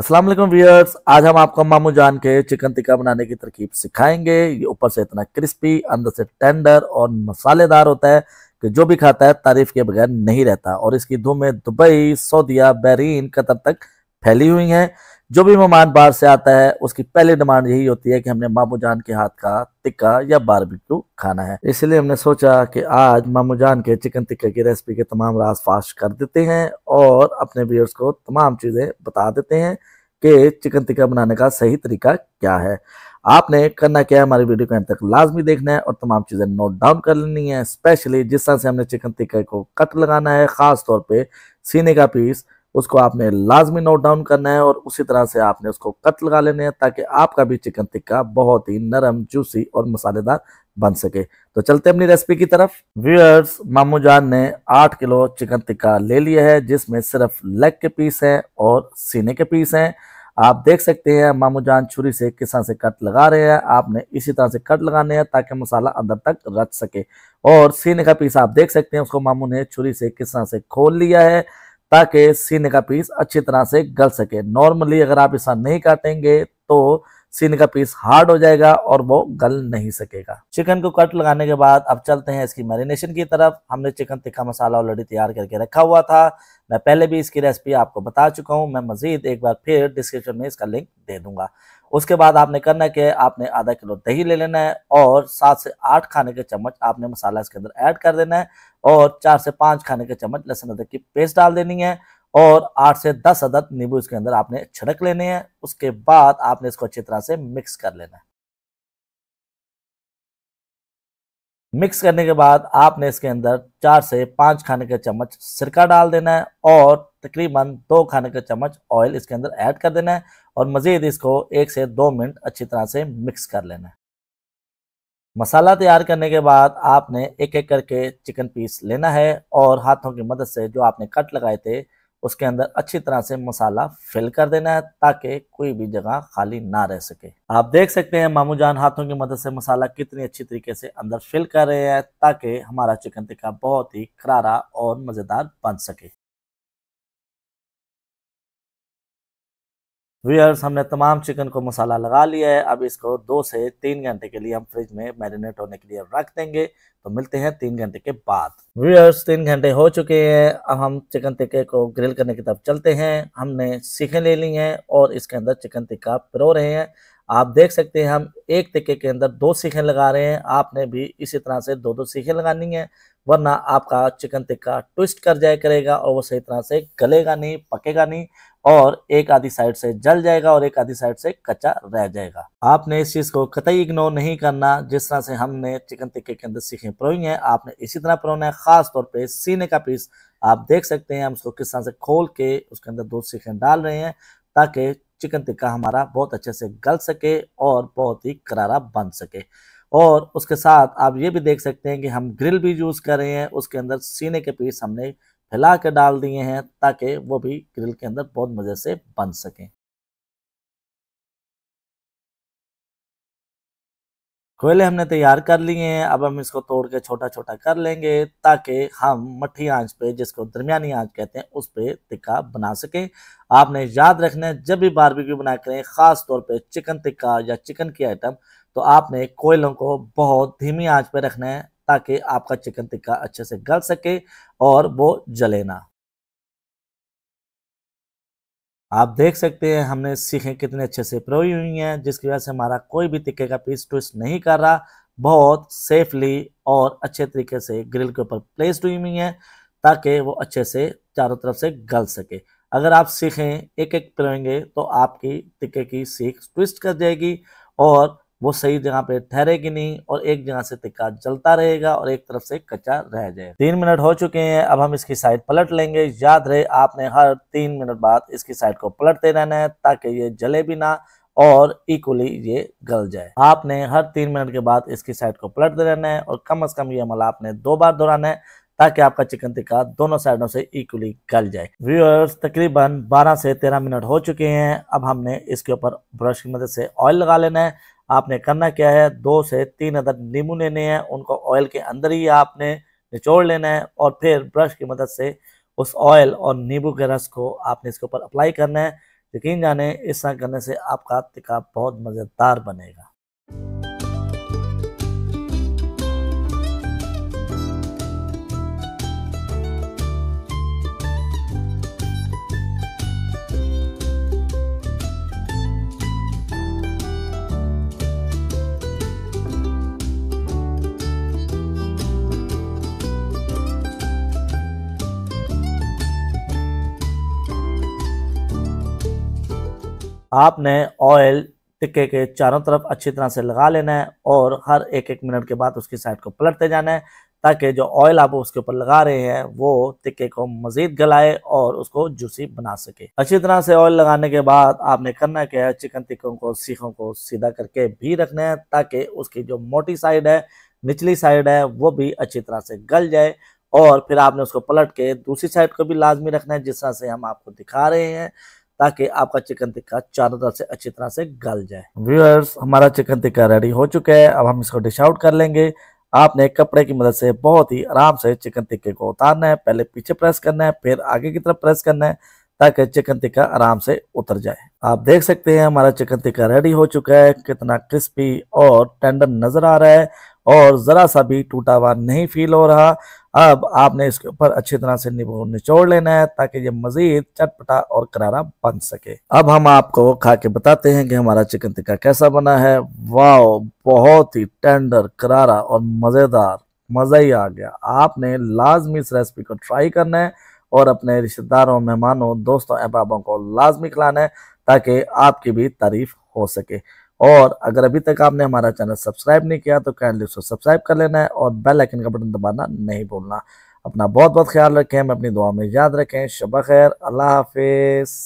Aslam viewers आज हम आपको मामू जान के चिकन टिक्का बनाने की तरकीब सिखाएंगे ये ऊपर से इतना क्रिस्पी अंदर से टेंडर और मसालेदार होता है कि जो भी खाता है तारीफ के बगैर नहीं रहता और इसकी धूमें दुबई सऊदीया बहरीन कतर तक फैली हुई हैं जो भी मेहमान बाहर से आता है उसकी पहली डिमांड यही होती है कि हमने मामू जान के हाथ का टिक्का या बारबेक्यू खाना है इसलिए हमने सोचा कि आज मामू जान के चिकन टिक्का की रेसिपी के तमाम राज फाश कर देते हैं और अपने व्यूअर्स को तमाम चीज़ें बता देते हैं कि चिकन टिक्का बनाने का सही तरीका क्या है आपने करना क्या है हमारी वीडियो को अंत तक लाजमी देखना है और तमाम चीज़ें नोट डाउन कर लेनी है स्पेशली जिस तरह से हमने चिकन टिक्के को कट लगाना है ख़ास तौर पर सीने का पीस उसको आपने लाजमी नोट डाउन करना है और उसी तरह से आपने उसको कट लगा लेने हैं ताकि आपका भी चिकन टिक्का बहुत ही नरम जूसी और मसालेदार बन सके तो चलते अपनी रेसिपी की तरफ व्यूअर्स मामू जान ने आठ किलो चिकन टिक्का ले लिया है जिसमें सिर्फ लेग के पीस हैं और सीने के पीस हैं आप देख सकते हैं मामू जान छुरी से किस तरह से कट लगा रहे हैं आपने इसी तरह से कट लगाने हैं ताकि मसाला अंदर तक रच सके और सीने का पीस आप देख सकते हैं उसको मामू ने छुरी से किस तरह से खोल लिया है ताकि सीने का पीस अच्छी तरह से गल सके नॉर्मली अगर आप ऐसा नहीं काटेंगे तो सीन का पीस हार्ड हो जाएगा और वो गल नहीं सकेगा चिकन को कट लगाने के बाद अब चलते हैं इसकी मैरिनेशन की तरफ हमने चिकन तिखा मसाला ऑलरेडी तैयार करके रखा हुआ था मैं पहले भी इसकी रेसिपी आपको बता चुका हूँ मैं मजीद एक बार फिर डिस्क्रिप्शन में इसका लिंक दे दूंगा उसके बाद आपने करना है कि आपने आधा किलो दही ले लेना है और सात से आठ खाने के चम्मच आपने मसाला इसके अंदर ऐड कर देना है और चार से पाँच खाने के चम्मच लहसुन अदरक की पेस्ट डाल देनी है और आठ से दस अदद नींबू इसके अंदर आपने छिड़क लेने हैं उसके बाद आपने इसको अच्छी तरह से मिक्स कर लेना है मिक्स करने के बाद आपने इसके अंदर चार से पाँच खाने के चम्मच सिरका डाल देना है और तकरीबन दो खाने के चम्मच ऑयल इसके अंदर ऐड कर देना है और मज़ीद इसको एक से दो मिनट अच्छी तरह से मिक्स कर लेना है मसाला तैयार करने के बाद आपने एक एक करके चिकन पीस लेना है और हाथों की मदद से जो आपने कट लगाए थे उसके अंदर अच्छी तरह से मसाला फिल कर देना है ताकि कोई भी जगह खाली ना रह सके आप देख सकते हैं मामू जान हाथों की मदद से मसाला कितनी अच्छी तरीके से अंदर फिल कर रहे हैं ताकि हमारा चिकन टिक्का बहुत ही करारा और मज़ेदार बन सके व्यूअर्स हमने तमाम चिकन को मसाला लगा लिया है अब इसको दो से तीन घंटे के लिए हम फ्रिज में मैरिनेट होने के लिए रख देंगे तो मिलते हैं तीन घंटे के बाद व्यूअर्स तीन घंटे हो चुके हैं अब हम चिकन टिक्के को ग्रिल करने की तरफ चलते हैं हमने सीखें ले ली हैं और इसके अंदर चिकन टिक्का पिरो रहे हैं आप देख सकते हैं हम एक टिक्के के अंदर दो सीखें लगा रहे हैं आपने भी इसी तरह से दो दो सीखें लगानी है वरना आपका चिकन टिक्का ट्विस्ट कर जाए करेगा और वो सही तरह से गलेगा नहीं पकेगा नहीं और एक आधी साइड से जल जाएगा और एक आधी साइड से कच्चा रह जाएगा आपने इस चीज़ को कतई इग्नोर नहीं करना जिस तरह से हमने चिकन टिक्के के अंदर सीखें परोई हैं आपने इसी तरह प्रोना है खास तौर पे सीने का पीस आप देख सकते हैं हम उसको किस तरह से खोल के उसके अंदर दो सीखे डाल रहे हैं ताकि चिकन टिक्का हमारा बहुत अच्छे से गल सके और बहुत ही करारा बन सके और उसके साथ आप ये भी देख सकते हैं कि हम ग्रिल भी यूज़ कर रहे हैं उसके अंदर सीने के पीस हमने फैला के डाल दिए हैं ताकि वो भी ग्रिल के अंदर बहुत मज़े से बन सकें कोयले हमने तैयार कर लिए हैं अब हम इसको तोड़ के छोटा छोटा कर लेंगे ताकि हम मट्ठी आंच पे जिसको दरमियानी आंच कहते हैं उस पे टिक्का बना सकें आपने याद रखना है जब भी बारबेक्यू बना करें ख़ास तौर पे चिकन टिक्का या चिकन की आइटम तो आपने कोयलों को बहुत धीमी आंच पर रखना है ताकि आपका चिकन टिक्का अच्छे से गल सके और वो जले ना आप देख सकते हैं हमने सीखें कितने अच्छे से प्रोई हुई हैं जिसकी वजह से हमारा कोई भी टिक्के का पीस ट्विस्ट नहीं कर रहा बहुत सेफली और अच्छे तरीके से ग्रिल के ऊपर प्लेस्ड हुई हुई हैं ताकि वो अच्छे से चारों तरफ से गल सके अगर आप सीखें एक एक पिरोएंगे तो आपकी टिक्के की सीख ट्विस्ट कर जाएगी और वो सही जगह पे ठहरेगी नहीं और एक जगह से तिक्का जलता रहेगा और एक तरफ से कच्चा रह जाए तीन मिनट हो चुके हैं अब हम इसकी साइड पलट लेंगे याद रहे आपने हर तीन मिनट बाद इसकी साइड को पलटते रहना है ताकि ये जले भी ना और इक्वली ये गल जाए आपने हर तीन मिनट के बाद इसकी साइड को पलटते रहना है और कम अज कम ये अमल आपने दो बार दोहराना है ताकि आपका चिकन टिक्का दोनों साइडों से इक्वली गल जाए व्यूअर्स तकरीबन 12 से 13 मिनट हो चुके हैं अब हमने इसके ऊपर ब्रश की मदद से ऑयल लगा लेना है आपने करना क्या है दो से तीन अदर नींबू लेने हैं उनको ऑयल के अंदर ही आपने निचोड़ लेना है और फिर ब्रश की मदद से उस ऑयल और नींबू के रस को आपने इसके ऊपर अप्लाई करना है यकीन जाने इस तरह करने से आपका तिका बहुत मज़ेदार बनेगा आपने ऑयल टिक्के के चारों तरफ अच्छी तरह से लगा लेना है और हर एक एक मिनट के बाद उसकी साइड को पलटते जाना है ताकि जो ऑयल आप उसके ऊपर लगा रहे हैं वो टिक्के को मजीद गलाए और उसको जूसी बना सके अच्छी तरह से ऑयल लगाने के बाद आपने करना क्या है चिकन टिक्कों को सीखों को सीधा करके भी रखना है ताकि उसकी जो मोटी साइड है निचली साइड है वो भी अच्छी तरह से गल जाए और फिर आपने उसको पलट के दूसरी साइड को भी लाजमी रखना है जिस तरह से हम आपको दिखा रहे हैं ताकि आपका चिकन टिक्का चारों तरफ से अच्छी तरह से गल जाए व्यूअर्स हमारा चिकन टिक्का रेडी हो चुका है अब हम इसको डिश आउट कर लेंगे आपने कपड़े की मदद से बहुत ही आराम से चिकन टिक्के को उतारना है पहले पीछे प्रेस करना है फिर आगे की तरफ प्रेस करना है ताकि चिकन टिक्का आराम से उतर जाए आप देख सकते हैं हमारा चिकन टिक्का रेडी हो चुका है कितना क्रिस्पी और टेंडर नजर आ रहा है और ज़रा सा भी टूटा हुआ नहीं फील हो रहा अब आपने इसके ऊपर अच्छी तरह से निबो निचोड़ लेना है ताकि ये मजीद चटपटा और करारा बन सके अब हम आपको खा के बताते हैं कि हमारा चिकन टिक्का कैसा बना है वाओ बहुत ही टेंडर करारा और मज़ेदार मज़ा ही आ गया आपने लाजमी इस रेसिपी को ट्राई करना है और अपने रिश्तेदारों मेहमानों दोस्तों अहबाबों को लाजमी खिलाना है ताकि आपकी भी तारीफ हो सके और अगर अभी तक आपने हमारा चैनल सब्सक्राइब नहीं किया तो कैंडली उसको सब्सक्राइब कर लेना है और बेल आइकन का बटन दबाना नहीं भूलना अपना बहुत बहुत ख्याल रखें हम अपनी दुआ में याद रखें शब खैर अल्लाह हाफिज़